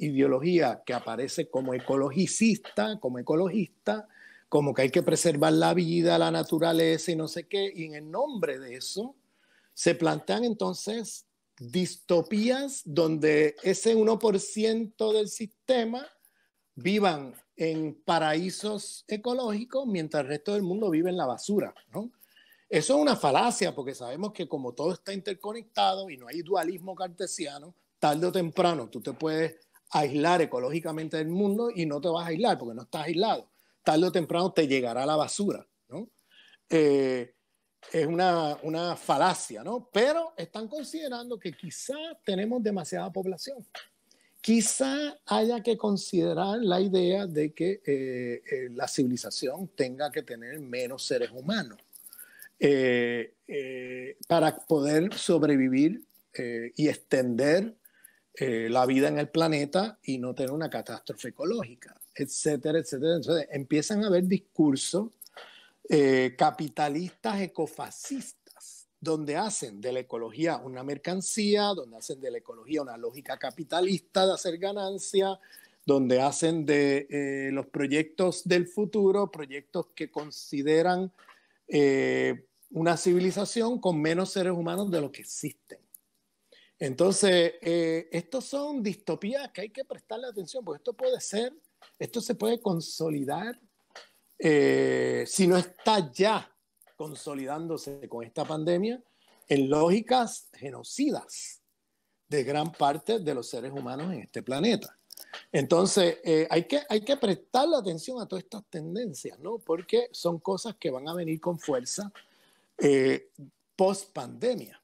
ideología que aparece como ecologicista, como ecologista, como que hay que preservar la vida, la naturaleza y no sé qué, y en el nombre de eso se plantean entonces distopías donde ese 1% del sistema vivan en paraísos ecológicos mientras el resto del mundo vive en la basura, ¿no? Eso es una falacia porque sabemos que como todo está interconectado y no hay dualismo cartesiano, tarde o temprano tú te puedes aislar ecológicamente del mundo y no te vas a aislar porque no estás aislado. Tarde o temprano te llegará la basura, ¿no? Eh, es una, falacia, ¿no? Pero están considerando que quizá tenemos demasiada población. Quizá haya que considerar la idea de que eh, eh, la civilización tenga que tener menos seres humanos para poder sobrevivir y extender eh, la vida en el planeta y no tener una catástrofe ecológica, etcétera, etcétera. Entonces empiezan a haber discursos eh, capitalistas ecofascistas, donde hacen de la ecología una mercancía, donde hacen de la ecología una lógica capitalista de hacer ganancia, donde hacen de eh, los proyectos del futuro proyectos que consideran una civilización con menos seres humanos de lo que existen. Entonces, estas eh, estos son distopías que hay que prestarle atención, porque esto puede ser, esto se puede consolidar, eh, si no está ya consolidándose con esta pandemia, en lógicas genocidas de gran parte de los seres humanos en este planeta. Entonces, eh, hay, que, hay que prestarle atención a todas estas tendencias, ¿no? Porque son cosas que van a venir con fuerza post pandemia.